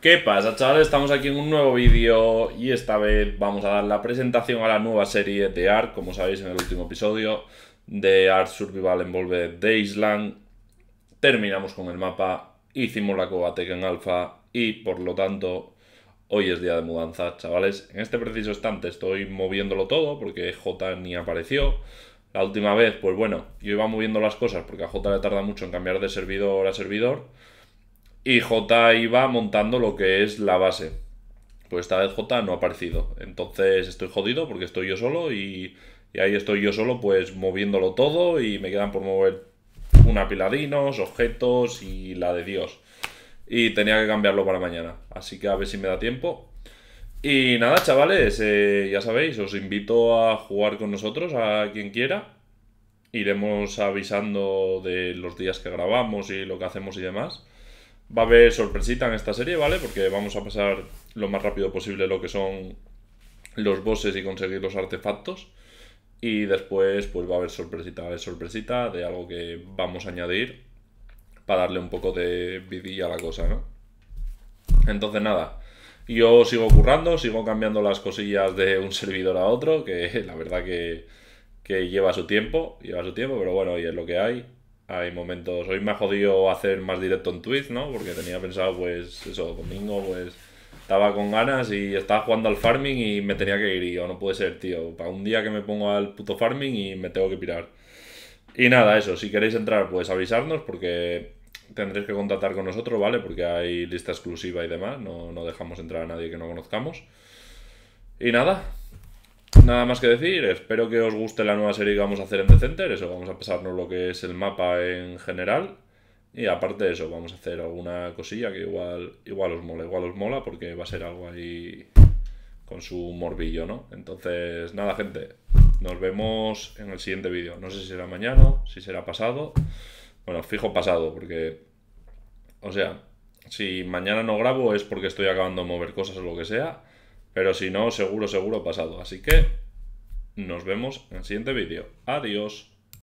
¿Qué pasa chavales? Estamos aquí en un nuevo vídeo y esta vez vamos a dar la presentación a la nueva serie de ART. como sabéis en el último episodio de ART Survival Envolved de Island. Terminamos con el mapa, hicimos la cobateca en alfa y por lo tanto hoy es día de mudanza, chavales. En este preciso instante estoy moviéndolo todo porque J ni apareció. La última vez, pues bueno, yo iba moviendo las cosas porque a J le tarda mucho en cambiar de servidor a servidor y J iba montando lo que es la base. Pues esta vez J no ha aparecido. Entonces estoy jodido porque estoy yo solo y, ahí estoy yo solo pues moviéndolo todo y me quedan por mover una pila objetos y la de Dios. Y tenía que cambiarlo para mañana. Así que a ver si me da tiempo. Y nada, chavales, eh, ya sabéis, os invito a jugar con nosotros, a quien quiera. Iremos avisando de los días que grabamos y lo que hacemos y demás. Va a haber sorpresita en esta serie, ¿vale? Porque vamos a pasar lo más rápido posible lo que son los bosses y conseguir los artefactos. Y después, pues va a haber sorpresita, sorpresita de algo que vamos a añadir para darle un poco de vidilla a la cosa, ¿no? Entonces, nada. Yo sigo currando, sigo cambiando las cosillas de un servidor a otro, que la verdad que, que lleva su tiempo, lleva su tiempo, pero bueno, y es lo que hay. Hay momentos, hoy me ha jodido hacer más directo en Twitch, ¿no? Porque tenía pensado, pues, eso, domingo, pues, estaba con ganas y estaba jugando al farming y me tenía que ir. Y yo, no puede ser, tío, para un día que me pongo al puto farming y me tengo que pirar. Y nada, eso, si queréis entrar, pues avisarnos porque tendréis que contactar con nosotros, ¿vale? Porque hay lista exclusiva y demás, no, no dejamos entrar a nadie que no conozcamos. Y nada, nada más que decir. Espero que os guste la nueva serie que vamos a hacer en The Center. Eso, vamos a pasarnos lo que es el mapa en general. Y aparte de eso, vamos a hacer alguna cosilla que igual, igual os mola, igual os mola, porque va a ser algo ahí con su morbillo, ¿no? Entonces, nada, gente. Nos vemos en el siguiente vídeo. No sé si será mañana, si será pasado. Bueno, fijo pasado, porque. O sea, si mañana no grabo es porque estoy acabando de mover cosas o lo que sea. Pero si no, seguro, seguro pasado. Así que nos vemos en el siguiente vídeo. Adiós.